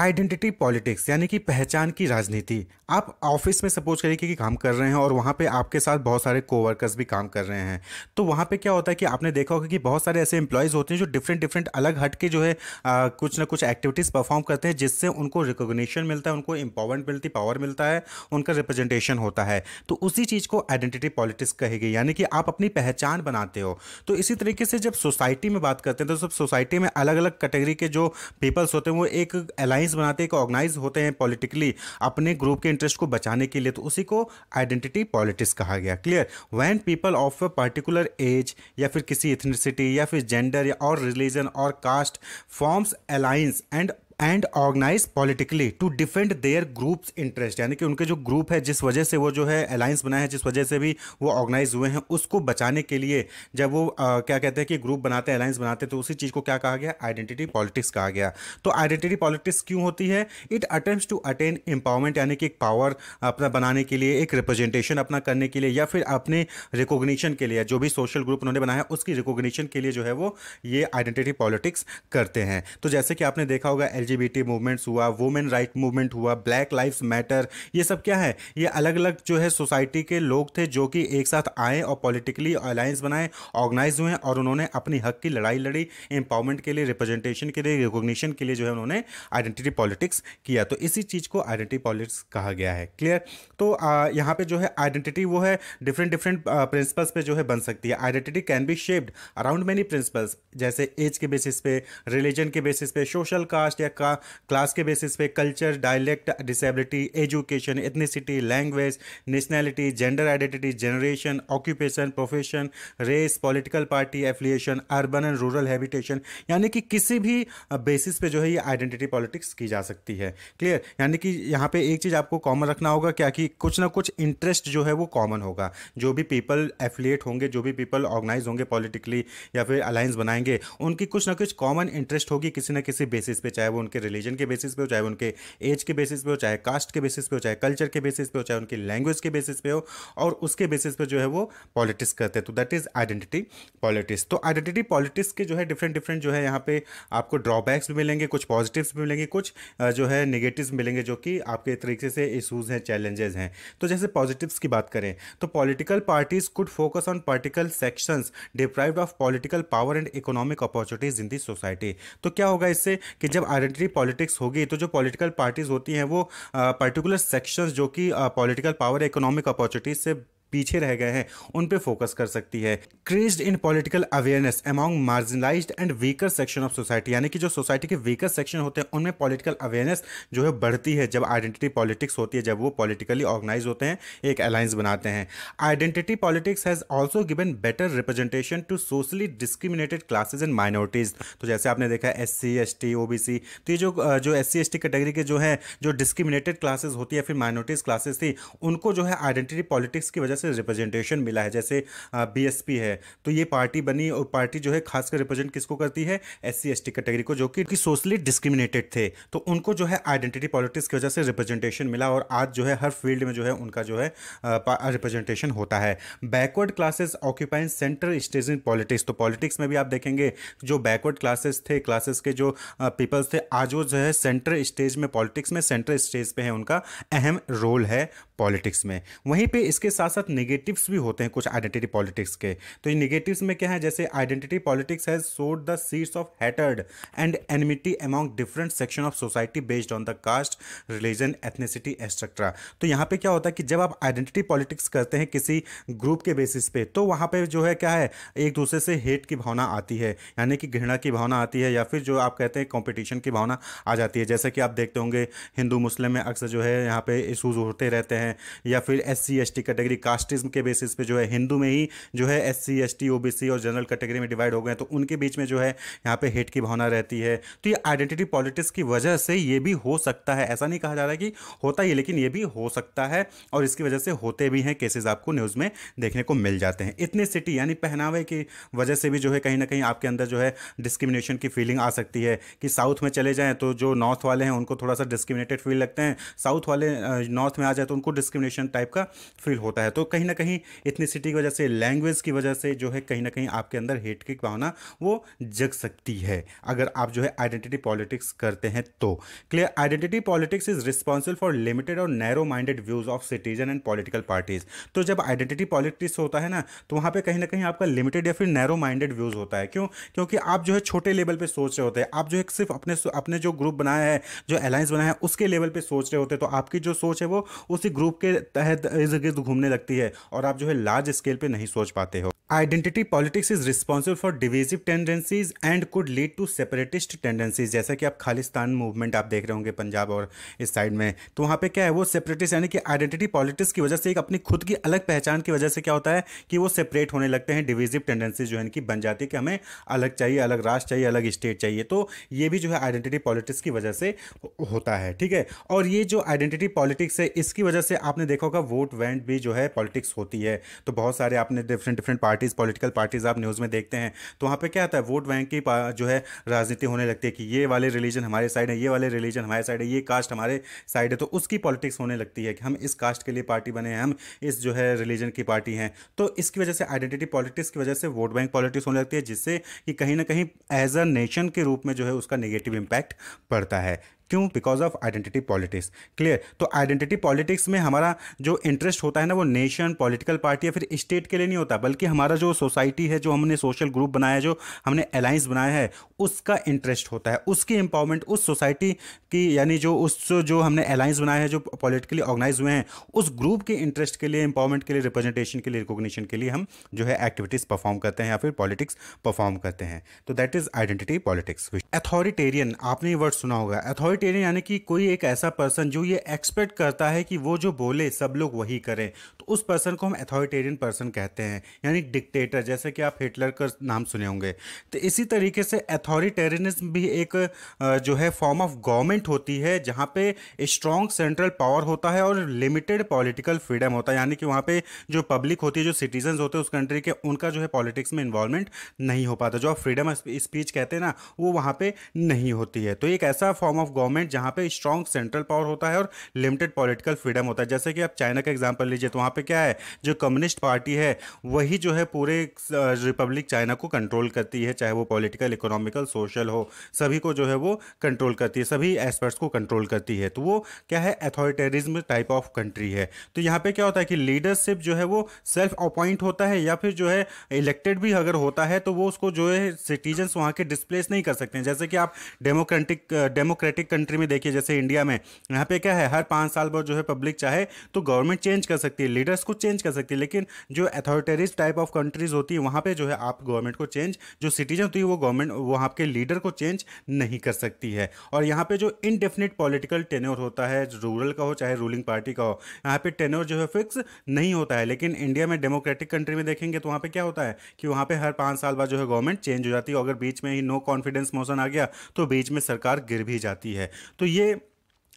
identity politics यानी कि पहचान की राजनीति आप ऑफिस में सपोज करिए कि काम कर रहे हैं और वहाँ पे आपके साथ बहुत सारे कोवर्कर्स भी काम कर रहे हैं तो वहाँ पे क्या होता है कि आपने देखा होगा कि बहुत सारे ऐसे एम्प्लॉयज़ होते हैं जो डिफरेंट डिफरेंट अलग हट के जो है आ, कुछ ना कुछ एक्टिविटीज़ परफॉर्म करते हैं जिससे उनको रिकोगनीशन मिलता है उनको एम्पावरमेंट मिलती पावर मिलता है उनका रिप्रेजेंटेशन होता है तो उसी चीज़ को आइडेंटिटी पॉलिटिक्स कहेगी यानी कि आप अपनी पहचान बनाते हो तो इसी तरीके से जब सोसाइटी में बात करते हैं तो सब सोसाइटी में अलग अलग कैटेगरी के जो पीपल्स होते हैं वो एक अलाइन ऑर्गेनाइज बनाते हैं ऑर्गेनाइज होते हैं पॉलिटिकली अपने ग्रुप के इंटरेस्ट को बचाने के लिए तो उसी को आइडेंटिटी पॉलिटिक्स कहा गया clear when people of a particular age या फिर किसी इथनिसिटी या फिर जेंडर या और रिलीजन और caste forms alliance and and organise politically to defend their groups interest यानी कि उनके जो ग्रुप है जिस वजह से वो जो है अलायंस बनाए हैं जिस वजह से भी वो ऑर्गेनाइज हुए हैं उसको बचाने के लिए जब वो आ, क्या कहते हैं कि ग्रुप बनाते हैं अलायंस बनाते हैं तो उसी चीज़ को क्या कहा गया आइडेंटिटी पॉलिटिक्स कहा गया तो आइडेंटिटी पॉलिटिक्स क्यों होती है it attempt to attain empowerment यानी कि एक पावर अपना बनाने के लिए एक रिप्रेजेंटेशन अपना करने के लिए या फिर अपने रिकोगनीशन के लिए जो भी सोशल ग्रुप उन्होंने बनाया उसकी रिकोगनीशन के लिए जो है वो ये आइडेंटिटी पॉलिटिक्स करते हैं तो जैसे कि आपने देखा होगा एल एलजीबीटी मूवमेंट्स हुआ वुमेन राइट मूवमेंट हुआ ब्लैक लाइफ मैटर ये सब क्या है ये अलग अलग जो है सोसाइटी के लोग थे जो कि एक साथ आए और पॉलिटिकली अलायंस बनाए ऑर्गेनाइज हुए और उन्होंने अपनी हक की लड़ाई लड़ी एम्पावरमेंट के लिए रिप्रेजेंटेशन के लिए रिकोगशन के लिए जो है उन्होंने आइडेंटिटी पॉलिटिक्स किया तो इसी चीज़ को आइडेंटिटी पॉलिटिक्स कहा गया है क्लियर तो यहाँ पर जो है आइडेंटिटी वो है डिफरेंट डिफरेंट प्रिंसिपल्स पर जो है बन सकती है identity can be shaped around many principles जैसे एज के बेसिस पे रिलीजन के बेसिस पे सोशल कास्ट या का क्लास के बेसिस पे culture dialect disability education ethnicity language nationality gender identity generation occupation profession race political party affiliation urban and rural habitation यानी कि किसी भी बेसिस पे जो है ये आइडेंटिटी पॉलिटिक्स की जा सकती है क्लियर यानी कि यहाँ पे एक चीज़ आपको कॉमन रखना होगा क्या कि कुछ ना कुछ इंटरेस्ट जो है वो कॉमन होगा जो भी पीपल एफिलिएट होंगे जो भी पीपल ऑर्गेनाइज होंगे पॉलिटिकली या फिर अलायंस बनाएंगे उनकी कुछ ना कुछ कॉमन इंटरेस्ट होगी किसी ना किसी बेसिस पे चाहे वो उनके रिलीजन के बेसिस पे हो चाहे उनके एज के बेसिस पे हो चाहे कास्ट के बेसिस पे हो चाहे कल्चर के बेसिस पे हो चाहे उनकी लैंग्वेज के बेसिस पे हो और उसके बेसिस पे जो है वो पॉलिटिक्स करते हैं तो दैट इज़ आइडेंटिटी पॉलिटिक्स तो आइडेंटिटी पॉलिटिक्स के जो है डिफरेंट डिफरेंट जो है यहाँ पे आपको ड्रॉबैक्स भी मिलेंगे कुछ पॉजिटिव्स भी मिलेंगे कुछ जो है निगेटिव्स मिलेंगे जो कि आपके तरीके से इशूज़ हैं चैलेंजेस हैं तो जैसे पॉजिटिव्स की बात करें तो political parties could focus on political sections deprived of political power and economic opportunities in the society तो क्या होगा इससे कि जब आइडेंटिटी पार्लियामेंट्री पॉलिटिक्स होगी तो जो पॉलिटिकल पार्टीज़ होती हैं वो पर्टिकुलर सेक्शंस जो कि पॉलिटिकल पावर इकोनॉमिक अपॉर्चुनिटीज से पीछे रह गए हैं उन पे फोकस कर सकती है crazed in political awareness among marginalise and weaker section of society यानी कि जो सोसाइटी के वीकर सेक्शन होते हैं उनमें पॉलिटिकल अवेयरनेस जो है बढ़ती है जब आइडेंटिटी पॉलिटिक्स होती है जब वो पॉलिटिकली ऑर्गेनाइज होते हैं एक अलायंस बनाते हैं identity politics has also given better representation to socially discriminated classes and minorities तो जैसे आपने देखा S C S T O B C तो ये जो जो S C S T category के जो है जो डिस्क्रिमिनेटेड क्लासेज होती है फिर माइनॉरिटीज़ क्लासेज थी उनको जो है आइडेंटिटी पॉलिटिक्स की वजह से से रिप्रेजेंटेशन मिला है जैसे बीएसपी है तो ये पार्टी बनी और पार्टी जो है खासकर रिप्रेजेंट किसको करती है एस सी कैटेगरी को जो कि सोशली डिस्क्रिमिनेटेड थे तो उनको जो है आइडेंटिटी पॉलिटिक्स की वजह से रिप्रेजेंटेशन मिला और आज जो है हर फील्ड में जो है उनका जो है रिप्रेजेंटेशन होता है backward classes occupying central stage in politics तो पॉलिटिक्स में भी आप देखेंगे जो बैकवर्ड क्लासेस थे क्लासेस के जो पीपल्स थे आज वो जो है सेंट्रल स्टेज में पॉलिटिक्स में सेंट्रल स्टेज पे है उनका अहम रोल है पॉलिटिक्स में वहीं पे इसके साथ साथ साथ नेगेटिव्स भी होते हैं कुछ आइडेंटिटी पॉलिटिक्स के तो ये नेगेटिव्स में क्या है जैसे identity politics has sowed the seeds of hatred and enmity among different section of society based on the caste religion ethnicity etcetera तो यहाँ पे क्या होता है कि जब आप आइडेंटिटी पॉलिटिक्स करते हैं किसी ग्रुप के बेसिस पे तो वहाँ पर जो है क्या है एक दूसरे से हेट की भावना आती है यानी कि घृणा की भावना आती है या फिर जो आप कहते हैं कॉम्पिटिशन की भावना आ जाती है जैसे कि आप देखते होंगे हिंदू मुस्लिम में अक्सर जो है यहाँ पे इशूज़ होते रहते हैं या फिर S C S T category का कास्टिज्म के बेसिस पे जो है हिंदू में ही जो है S C S T O B C और जनरल कैटेगरी में डिवाइड हो गए तो उनके बीच में जो है यहाँ पे हेट की भावना रहती है तो ये आइडेंटिटी पॉलिटिक्स की वजह से ये भी हो सकता है ऐसा नहीं कहा जा रहा कि होता ही लेकिन ये भी हो सकता है और इसकी वजह से होते भी हैं केसेज आपको न्यूज़ में देखने को मिल जाते हैं इतनी सिटी यानी पहनावे की वजह से भी जो है कहीं ना कहीं आपके अंदर जो है डिस्क्रिमिनेशन की फीलिंग आ सकती है कि साउथ में चले जाएँ तो जो नॉर्थ वाले हैं उनको थोड़ा सा डिस्क्रिमिनेटेड फील लगते हैं साउथ वाले नॉर्थ में आ जाए तो उनको डिस्क्रिमिनेशन टाइप का फील होता है तो कहीं ना कहीं इतनी की वजह से लैंग्वेज की वजह से जो है कहीं ना कहीं आपके अंदर हेट की भावना वो जग सकती है अगर आप जो है आइडेंटिटी पॉलिटिक्स करते हैं तो clear identity politics is responsible for limited और narrow minded views of citizen and political parties तो जब आइडेंटिटी पॉलिटिक्स होता है ना तो वहां पर कहीं ना कहीं आपका लिमिटेड या फिर नैरो माइंडेड व्यूज होता है क्यों क्योंकि आप जो है छोटे लेवल पर सोच रहे होते हैं आप जो है सिर्फ अपने अपने जो ग्रुप बनाया है जो अलायंस बनाया है उसके लेवल पर सोच रहे होते हैं तो आपकी जो सोच है वो उसी ग्रुप के तहत इर्द गिर्द घूमने लगती है है और आप जो है लार्ज स्केल पर नहीं सोच पाते हो identity politics is responsible for divisive tendencies and could lead to separatist tendencies जैसा कि आप खालिस्तान मूवमेंट आप देख रहे होंगे पंजाब और इस साइड में तो वहाँ पे क्या है वो सेपरेटिस्ट यानी कि आइडेंटिटी पॉलिटिक्स की वजह से एक अपनी खुद की अलग पहचान की वजह से क्या होता है कि वो सेपरेट होने लगते हैं डिविजिव टेंडेंसीज जो है इनकी बन जाती है कि हमें अलग चाहिए अलग राष्ट्र चाहिए अलग स्टेट चाहिए तो ये भी जो है आइडेंटिटी पॉलिटिक्स की वजह से होता है ठीक है और ये जो आइडेंटिटी पॉलिटिक्स है इसकी वजह से आपने देखा होगा वोट वैंड भी जो है पॉलिटिक्स होती है तो बहुत सारे आपने different different party parties political parties आप न्यूज़ में देखते हैं तो वहाँ पर क्या आता है वोट बैंक की जो है राजनीति होने लगती है कि ये वाले रिलीजन हमारे साइड है ये वाले रिलीजन हमारे साइड है ये कास्ट हमारे साइड है तो उसकी पॉलिटिक्स होने लगती है कि हम इस कास्ट के लिए पार्टी बने हैं हम इस जो है रिलीजन की पार्टी हैं तो इसकी वजह से आइडेंटिटी पॉलिटिक्स की वजह से वोट बैंक पॉलिटिक्स होने लगती है जिससे कि कहीं ना कहीं एज अ नेशन के रूप में जो है उसका नेगेटिव इम्पैक्ट पड़ता है क्यों because of identity politics clear तो आइडेंटिटी पॉलिटिक्स में हमारा जो इंटरेस्ट होता है ना वो नेशन पॉलिटिकल पार्टी या फिर स्टेट के लिए नहीं होता बल्कि हमारा जो सोसाइटी है जो हमने सोशल ग्रुप बनाया जो हमने अलाइंस बनाया है उसका इंटरेस्ट होता है उसकी एम्पावरमेंट उस सोसाइटी की यानी जो उस जो हमने अलाइंस बनाया है जो पॉलिटिकली ऑर्गेनाइज हुए हैं उस ग्रुप के इंटरेस्ट के लिए एम्पावरमेंट के लिए रिप्रेजेंटेशन के लिए रिकोगनीशन के लिए हम जो है एक्टिविटीज़ परफॉर्म करते हैं या फिर पॉलिटिक्स परफॉर्म करते हैं तो that is identity politics authoritarian आपने ये वर्ड सुना होगा अथॉरिटी अथॉरिटेरियन यानी कि कोई एक ऐसा पर्सन जो ये एक्सपेक्ट करता है कि वो जो बोले सब लोग वही करें उस पर्सन को हम अथॉरिटेरियन पर्सन कहते हैं यानी डिक्टेटर जैसे कि आप हिटलर का नाम सुने होंगे तो इसी तरीके से अथॉरिटेरियनिज्म भी एक जो है फॉर्म ऑफ गवर्नमेंट होती है जहाँ पे स्ट्रॉन्ग सेंट्रल पावर होता है और लिमिटेड पॉलिटिकल फ्रीडम होता है यानी कि वहाँ पे जो पब्लिक होती है जो सिटीजन होते हैं उस कंट्री के उनका जो है पॉलिटिक्स में इन्वॉल्वमेंट नहीं हो पाता जो आप फ्रीडम स्पीच कहते हैं ना वो वहाँ पर नहीं होती है तो एक ऐसा फॉर्म ऑफ गवर्नमेंट जहाँ पे स्ट्रॉन्ग सेंट्रल पावर होता है और लिमिटेड पॉलिटिकल फ्रीडम होता है जैसे कि आप चाइना का एग्जाम्पल लीजिए तो वहाँ पे क्या है जो कम्युनिस्ट पार्टी है वही जो है पूरे रिपब्लिक चाइना को कंट्रोल करती है चाहे वो पॉलिटिकल इकोनॉमिकल सोशल हो सभी को जो है वो कंट्रोल करती है सभी एस्पेक्ट्स को कंट्रोल करती है तो वो क्या है अथॉरिटेरिज्म टाइप ऑफ कंट्री है तो यहाँ पे क्या होता है कि लीडरशिप जो है वो सेल्फ अपॉइंट होता है या फिर जो है इलेक्टेड भी अगर होता है तो वो उसको जो है सिटीजन्स वहाँ के डिस्प्लेस नहीं कर सकते हैं जैसे कि आप डेमोक्रेटिक डेमोक्रेटिक कंट्री में देखिए जैसे इंडिया में यहाँ पे क्या है हर पाँच साल बाद जो है पब्लिक चाहे तो गवर्नमेंट चेंज कर सकती है लीडर्स को चेंज कर सकती है लेकिन जो अथॉरिटेरिज टाइप ऑफ कंट्रीज होती है वहाँ पर जो है आप गवर्नमेंट को चेंज जो सिटीजन होती है वो गवर्नमेंट वहाँ के लीडर को चेंज नहीं कर सकती है और यहाँ पर जो इनडेफिनिट पॉलिटिकल टेनोर होता है रूरल का हो चाहे रूलिंग पार्टी का हो यहाँ पर टेनोर जो है फिक्स नहीं होता है लेकिन इंडिया में डेमोक्रेटिक कंट्री में देखेंगे तो वहाँ पर क्या होता है कि वहाँ पर हर पाँच साल बाद जो है गवर्नमेंट चेंज हो जाती है अगर बीच में ही नो कॉन्फिडेंस मोशन आ गया तो बीच में सरकार गिर भी जाती है तो ये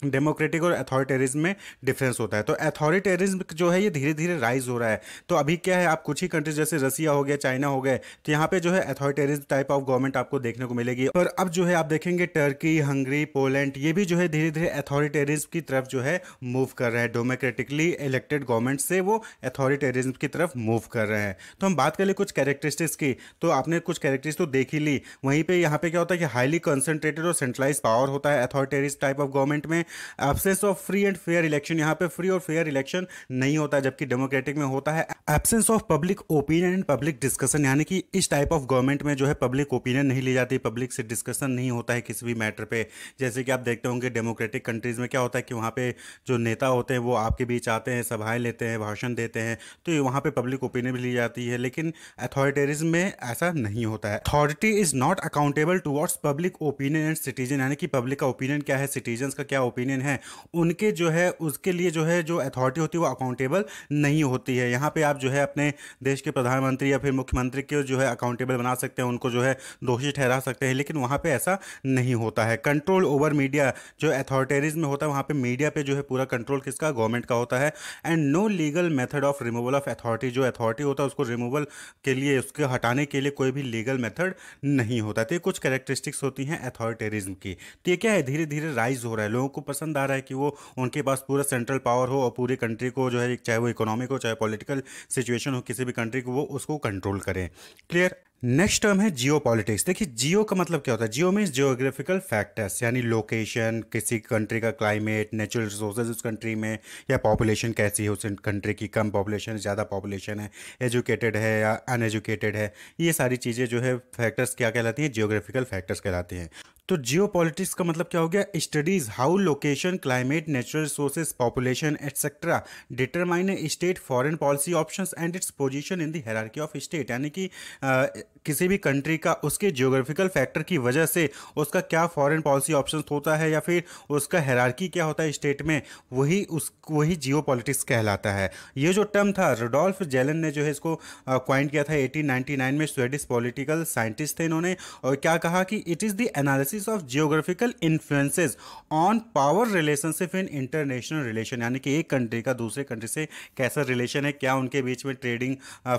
डेमोक्रेटिक और अथॉरिटेरिज्म में डिफरेंस होता है तो अथॉरिटेरिज्म जो है ये धीरे धीरे राइज हो रहा है तो अभी क्या है आप कुछ ही कंट्रीज जैसे रसिया हो गया चाइना हो गए तो यहाँ पे जो है अथॉरिटेरिज्म टाइप ऑफ गवर्नमेंट आपको देखने को मिलेगी और अब जो है आप देखेंगे टर्की हंगरी पोलैंड ये भी जो है धीरे धीरे अथॉरिटेरिज्म की तरफ जो है मूव कर रहे हैं डेमोक्रेटिकली इलेक्टेड गवर्नमेंट से वो अथॉरिटेरिज्म की तरफ मूव कर रहे हैं तो हम बात कर ले कुछ कैरेक्टरिस्टिक्स की तो आपने कुछ कैरेक्टरिस्ट तो देख ही ली वहीं पर यहाँ पे क्या होता है कि हाईली कंसनट्रेटेड और सेंट्रलाइज पावर होता है अथॉरिटेरिज टाइप ऑफ गवर्नमेंट में absence of free and fair election यहाँ पे फ्री और फेयर इलेक्शन नहीं होता जबकि डेमोक्रेटिक में होता है absence of public opinion and public discussion यानी कि इस टाइप ऑफ गवर्नमेंट में जो है पब्लिक ओपिनियन नहीं ली जाती पब्लिक से डिस्कशन नहीं होता है किसी भी मैटर पर जैसे कि आप देखते होंगे डेमोक्रेटिक कंट्रीज़ में क्या होता है कि वहाँ पे जो नेता होते हैं वो आपके बीच आते हैं सभाएं लेते हैं भाषण देते हैं तो वहाँ पे पब्लिक ओपिनियन भी ली जाती है लेकिन अथॉरिटेरिज्म में ऐसा नहीं होता है authority is not accountable towards public opinion and citizen यानी कि पब्लिक का ओपिनियन क्या है सिटीजन का क्या ओपिनियन ओपिनियन है उनके जो है उसके लिए जो है जो अथॉरिटी होती है वो अकाउंटेबल नहीं होती है यहाँ पे आप जो है अपने देश के प्रधानमंत्री या फिर मुख्यमंत्री के जो है अकाउंटेबल बना सकते हैं उनको जो है दोषी ठहरा सकते हैं लेकिन वहाँ पर ऐसा नहीं होता है कंट्रोल ओवर मीडिया जो अथॉरिटेरिज्म में होता है वहाँ पर मीडिया पर जो है पूरा कंट्रोल किसका गवर्नमेंट का होता है and no legal method of removal of authority जो अथॉरिटी होता है उसको रिमूवल के लिए उसके हटाने के लिए कोई भी लीगल मेथड नहीं होता तो ये कुछ कैरेक्टरिस्टिक्स होती हैं अथॉरिटेरिज्म की तो ये क्या है धीरे धीरे राइज हो रहा है लोगों को पसंद आ रहा है कि वो उनके पास पूरा सेंट्रल पावर हो और पूरी कंट्री को जो है चाहे वो इकोनॉमिक हो चाहे पॉलिटिकल सिचुएशन हो किसी भी कंट्री को वो उसको कंट्रोल करें क्लियर नेक्स्ट टर्म है जियो पॉलिटिक्स देखिए जियो का मतलब क्या होता है जियो मीन्स जियोग्राफिकल फैक्टर्स यानी लोकेशन किसी कंट्री का क्लाइमेट नेचुरल रिसोर्सेज उस कंट्री में या पॉपुलेशन कैसी है उस कंट्री की कम पॉपुलेशन ज़्यादा पॉपुलेशन है एजुकेटेड है या अनएजुकेटेड है ये सारी चीज़ें जो है फैक्टर्स क्या कहलाती हैं जियोग्राफिकल फैक्टर्स कहलाती हैं तो जियो पॉलिटिक्स का मतलब क्या हो गया studies how location climate natural resources population etcetera determine state foreign policy option and its position in the hierarchy of state यानी कि आ, किसी भी कंट्री का उसके जियोग्राफिकल फैक्टर की वजह से उसका क्या फॉरेन पॉलिसी ऑप्शन होता है या फिर उसका हेरारकी क्या होता है स्टेट में वही उस वही जियो कहलाता है ये जो टर्म था रोडोल्फ जेलन ने जो है इसको क्वाइंट किया था एटीन में स्वेडिश पॉलिटिकल साइंटिस्ट थे इन्होंने और क्या कहा कि it is the analysis analysis of geographical influences on power relationship in international relation यानी कि एक कंट्री का दूसरे कंट्री से कैसा रिलेशन है क्या उनके बीच में ट्रेडिंग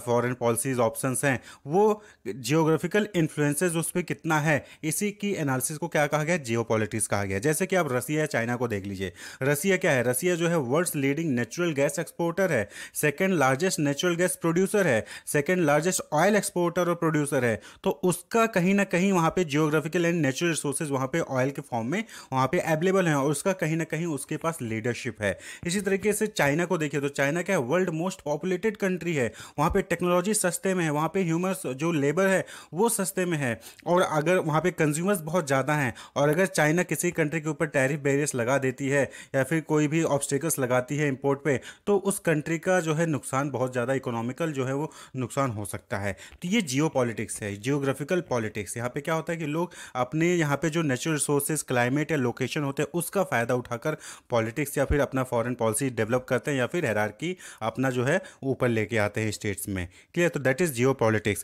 फॉरेन पॉलिसीज ऑप्शन हैं वो जियोग्राफिकल इन्फ्लुएंसेज उस पर कितना है इसी की एनालिसिस को क्या कहा गया जियो कहा गया जैसे कि आप रसिया या चाइना को देख लीजिए रसिया क्या है रसिया जो है world leading natural gas exporter है second largest natural gas producer है सेकेंड लार्जेस्ट ऑयल एक्सपोर्टर और प्रोड्यूसर है तो उसका कहीं ना कहीं वहां पे जियोग्राफिकल एंड नेचुरल रिसोर्सेज वहाँ पे ऑयल के फॉर्म में वहाँ पे अवेलेबल हैं और उसका कहीं ना कहीं उसके पास लीडरशिप है इसी तरीके से चाइना को देखिए तो चाइना क्या है वर्ल्ड मोस्ट पॉपुलेटेड कंट्री है वहाँ पे टेक्नोलॉजी सस्ते में है वहाँ पे ह्यूमर्स जो लेबर है वो सस्ते में है और अगर वहाँ पर कंज्यूमर्स बहुत ज़्यादा हैं और अगर चाइना किसी कंट्री के ऊपर टैरिफ बैरियर्स लगा देती है या फिर कोई भी ऑब्स्टिकल्स लगाती है इम्पोर्ट पर तो उस कंट्री का जो है नुकसान बहुत ज़्यादा इकोनॉमिकल जो है वो नुकसान हो सकता है तो ये जियो है जियोग्राफिकल पॉलिटिक्स यहाँ पे क्या होता है कि लोग अपने यहाँ पे जो नेचुरल रिसोर्सेज क्लाइमेट या लोकेशन होते हैं उसका फ़ायदा उठाकर पॉलिटिक्स या फिर अपना फॉरेन पॉलिसी डेवलप करते हैं या फिर हैरार अपना जो है ऊपर लेके आते हैं स्टेट्स में क्लियर तो दैट इज़ जियो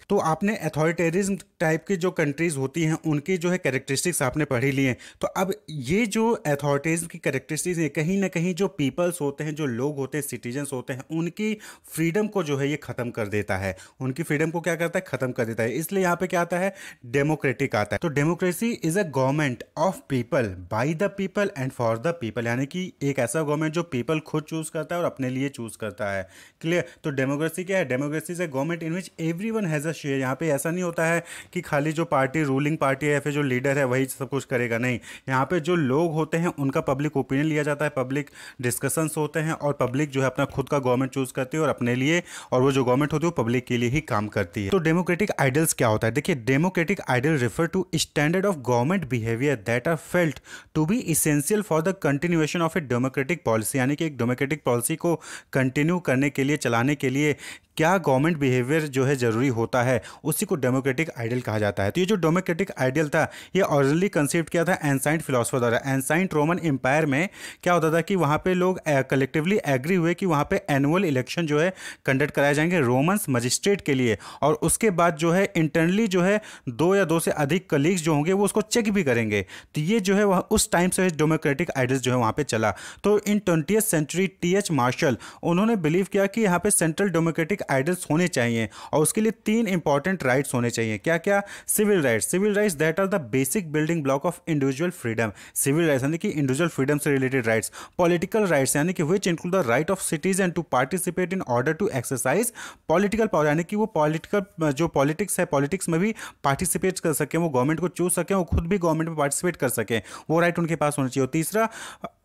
तो आपने अथॉरिटेरिज्म टाइप की जो कंट्रीज़ होती हैं उनकी जो है कैरेक्टरिस्टिक्स आपने पढ़ी ली हैं तो अब ये जो अथॉरिटीज़ की कैरेक्टरिस्टिक्स है कहीं ना कहीं जो पीपल्स होते हैं जो लोग होते हैं सिटीजन्स होते हैं उनकी फ्रीडम को जो है ये ख़त्म कर देता है उनकी फ्रीडम को क्या करता है ख़त्म कर देता है इसलिए यहाँ पे क्या आता है डेमोक्रेटिक आता है तो democracy is a government of people by the people and for the people यानी कि एक ऐसा गवर्नमेंट जो पीपल खुद चूज़ करता है और अपने लिए चूज़ करता है क्लियर तो डेमोक्रेसी क्या है democracy is government in which everyone has a share यहाँ पे ऐसा नहीं होता है कि खाली जो पार्टी रूलिंग पार्टी है या फिर जो लीडर है वही सब कुछ करेगा नहीं यहाँ पर जो लोग होते हैं उनका पब्लिक ओपिनियन लिया जाता है पब्लिक डिस्कशंस होते हैं और पब्लिक जो है अपना खुद का गवर्नमेंट चूज़ करती है और अपने लिए और वो जो गवर्नमेंट होती है वो पब्लिक के लिए ही काम करती है तो डेमोक्रेटिक आइडल्स क्या होता है देखिए democratic ideal refer to standard of government government behaviour that are felt to be essential for the continuation of a democratic policy यानी कि एक डेमोक्रेटिक पॉलिसी को कंटिन्यू करने के लिए चलाने के लिए क्या गवर्नमेंट बिहेवियर जो है ज़रूरी होता है उसी को डेमोक्रेटिक आइडियल कहा जाता है तो ये जो डेमोक्रेटिक आइडियल था ये ऑरिजिनली कंसेप्ट किया था एनसाइंट फिलोसफर द्वारा एनसाइंट रोमन एम्पायर में क्या होता था कि वहाँ पे लोग कलेक्टिवली एग्री हुए कि वहाँ पे एनुअल इलेक्शन जो है कंडक्ट कराए जाएंगे रोमन्स मजिस्ट्रेट के लिए और उसके बाद जो है इंटरनली जो है दो या दो से अधिक कलीग्स जो होंगे वो उसको चेक भी करेंगे तो ये जो है उस टाइम से डेमोक्रेटिक आइडियल जो है वहाँ पर चला तो in twenty century T H Marshall उन्होंने बिलीव किया कि यहाँ पर सेंट्रल डेमोक्रेटिक आइडल्स होने चाहिए और उसके लिए तीन इंपॉर्टेंट राइट्स होने चाहिए क्या क्या civil rights civil rights that are the basic building block of individual freedom civil rights यानी कि इंडिविजुअल फ्रीडम से रिलेटेड राइट्स पॉलिटिकल राइट्स यानी कि which include the right of citizen to participate in order to exercise political power यानी कि वो political जो politics है पॉलिटिक्स में भी पार्टिसिपेट कर सकें वो गवर्नमेंट को चूज सकें वो खुद भी गवर्नमेंट में पार्टिसिपेट कर सकें वो राइट उनके पास होना चाहिए और तीसरा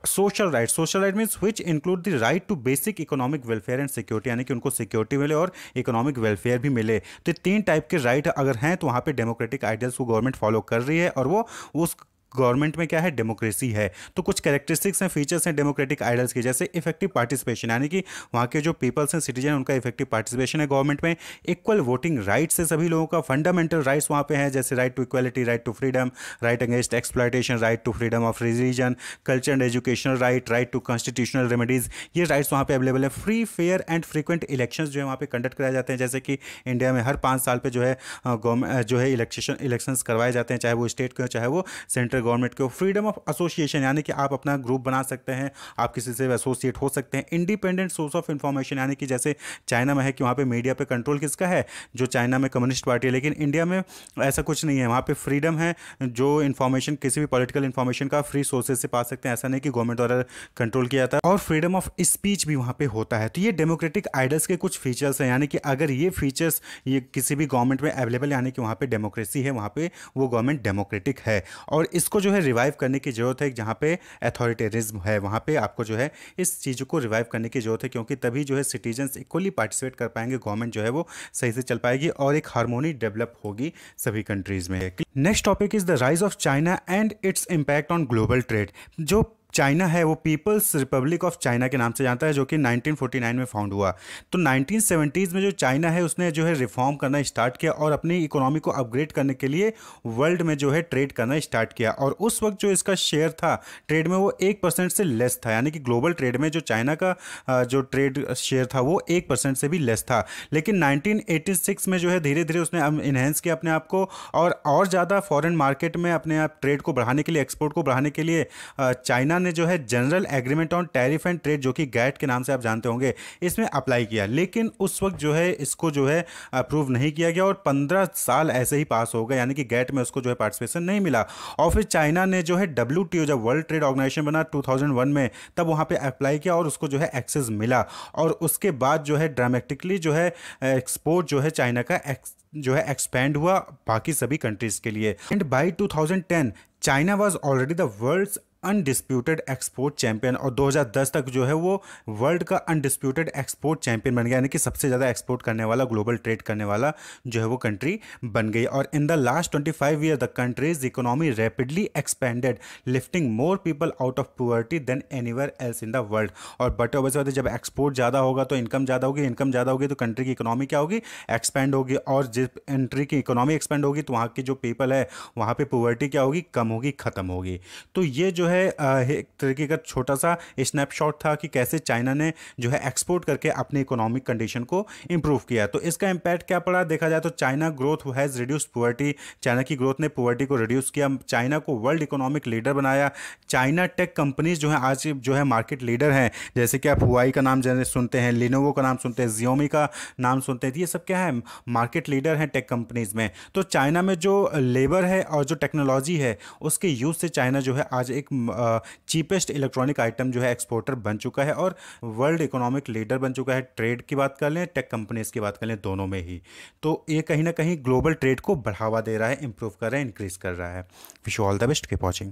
social right social right means which include the right to basic economic welfare and security यानी कि उनको सिक्योरिटी मिले और इकोनॉमिक वेलफेयर भी मिले तो तीन टाइप के राइट अगर हैं तो वहाँ पे डेमोक्रेटिक आइडियल्स को गवर्नमेंट फॉलो कर रही है और वो उस गवर्नमेंट में क्या है डेमोक्रेसी है तो कुछ कैरेक्टरिस्टिक्स हैं फीचर्स हैं डेमोक्रेटिक आइडल्स के जैसे इफेक्टिव पार्टिसिपेशन यानी कि वहाँ के जो पीपल्स हैं सिटीजन उनका इफेक्टिव पार्टिसिपेशन है गवर्नमेंट में इक्वल वोटिंग राइट्स है सभी लोगों का फंडामेंटल राइट्स वहाँ पे हैं जैसे right to equality right to freedom right against exploitation right to freedom of religion culture and educational right right to constitutional remedies ये राइट्स वहाँ पे अवेलेबल है free fair and frequent election जो है वहाँ पर कंडक्ट कराए जाते हैं जैसे कि इंडिया में हर पाँच साल पर जो है जो है इलेक्शन इलेक्शन करवाए जाते हैं चाहे वो स्टेट के हो चाहे वो सेंट्रल गवर्नमेंट के फ्रीडम ऑफ एसोसिएशन यानी कि आप अपना ग्रुप बना सकते हैं आप किसी से एसोसिएट हो सकते हैं इंडिपेंडेंट सोर्स ऑफ इंफॉर्मेशन यानी कि जैसे चाइना में है कि वहाँ पर मीडिया पर कंट्रोल किसका है जो चाइना में कम्युनिस्ट पार्टी है लेकिन इंडिया में ऐसा कुछ नहीं है वहाँ पर फ्रीडम है जो इन्फॉर्मेशन किसी भी पॉलिटिकल इन्फॉर्मेशन का फ्री सोर्सेज से पा सकते हैं ऐसा नहीं कि गवर्नमेंट द्वारा कंट्रोल किया जाता है और फ्रीडम ऑफ स्पीच भी वहाँ पर होता है तो ये डेमोक्रेटिक आइडल्स के कुछ फीचर्स हैं यानी कि अगर ये फीचर्स ये किसी भी गवर्नमेंट में अवेलेबल यानी कि वहाँ पर डेमोक्रेसी है वहाँ पर वो गवर्नमेंट डेमोक्रेटिक है और इस इसको जो है रिवाइव करने की ज़रूरत है जहाँ पे अथॉरिटेरिज्म है वहाँ पे आपको जो है इस चीज़ को रिवाइव करने की ज़रूरत है क्योंकि तभी जो है सिटीजन्स इक्वली पार्टिसिपेट कर पाएंगे गवर्नमेंट जो है वो सही से चल पाएगी और एक हारमोनी डेवलप होगी सभी कंट्रीज़ में next topic is the rise of China and its impact on global trade जो चाइना है वो पीपल्स रिपब्लिक ऑफ चाइना के नाम से जानता है जो कि 1949 में फाउंड हुआ तो 1970s में जो चाइना है उसने जो है रिफॉर्म करना स्टार्ट किया और अपनी इकोनॉमी को अपग्रेड करने के लिए वर्ल्ड में जो है ट्रेड करना स्टार्ट किया और उस वक्त जो इसका शेयर था ट्रेड में वो एक परसेंट से लेस था यानी कि ग्लोबल ट्रेड में जो चाइना का जो ट्रेड शेयर था वो एक परसेंट से भी लेस था लेकिन 1986 में जो है धीरे धीरे उसने इन्हेंस किया अपने आप को और और ज़्यादा फॉरेन मार्केट में अपने आप ट्रेड को बढ़ाने के लिए एक्सपोर्ट को बढ़ाने के लिए चाइना पाकिस्तान ने जो है general agreement on tariff and trade जो कि गैट के नाम से आप जानते होंगे इसमें अप्लाई किया लेकिन उस वक्त जो है इसको जो है अप्रूव नहीं किया गया और पंद्रह साल ऐसे ही पास हो गए यानी कि गैट में उसको जो है पार्टिसिपेशन नहीं मिला और फिर चाइना ने जो है डब्ल्यू जब वर्ल्ड ट्रेड ऑर्गेनाइजेशन बना टू में तब वहाँ पर अप्लाई किया और उसको जो है एक्सेस मिला और उसके बाद जो है ड्रामेटिकली जो है एक्सपोर्ट जो है चाइना का एक्स जो है एक्सपेंड हुआ बाकी सभी कंट्रीज़ के लिए and by 2010 China was already the world's undisputed export champion और 2010 तक जो है वो वर्ल्ड का अनडिस्प्यूटेड एक्सपोर्ट चैंपियन बन गया यानी कि सबसे ज़्यादा एक्सपोर्ट करने वाला ग्लोबल ट्रेड करने वाला जो है वो कंट्री बन गई और in the last 25 year the country's economy rapidly expanded lifting more people out of poverty than anywhere else in the world और बटे ऑब्वियस बात जब एक्सपोर्ट ज़्यादा होगा तो इनकम ज़्यादा होगी इनकम ज़्यादा होगी तो कंट्री की इकोनॉमी क्या होगी एक्सपेंड होगी और जिस कंट्री की इकोनॉमी एक्सपेंड होगी तो वहाँ की जो पीपल है वहाँ पर पुअर्टी क्या होगी कम होगी ख़त्म होगी तो ये जो है है एक तरीके का छोटा सा स्नैपशॉट था कि कैसे चाइना ने जो है एक्सपोर्ट करके अपनी इकोनॉमिक कंडीशन को इम्प्रूव किया तो इसका इम्पैक्ट क्या पड़ा देखा जाए तो China growth has reduce poverty China की ग्रोथ ने पुअर्टी को रिड्यूस किया चाइना को वर्ल्ड इकोनॉमिक लीडर बनाया चाइना टेक कंपनीज जो है आज जो है मार्केट लीडर हैं जैसे कि आप हुआई का नाम जैसे सुनते हैं लिनोवो का नाम सुनते हैं जियोमी का नाम सुनते हैं तो ये सब क्या है मार्केट लीडर हैं टेक कंपनीज़ में तो चाइना में जो लेबर है और जो टेक्नोलॉजी है उसके यूज़ से चाइना जो है आज एक चीपेस्ट इलेक्ट्रॉनिक आइटम जो है एक्सपोर्टर बन चुका है और वर्ल्ड इकोनॉमिक लीडर बन चुका है ट्रेड की बात कर लें टेक कंपनीज की बात कर लें दोनों में ही तो ये कहीं ना कहीं ग्लोबल ट्रेड को बढ़ावा दे रहा है इंप्रूव कर रहा है इंक्रीज़ कर रहा है विश ऑल द बेस्ट के पॉचिंग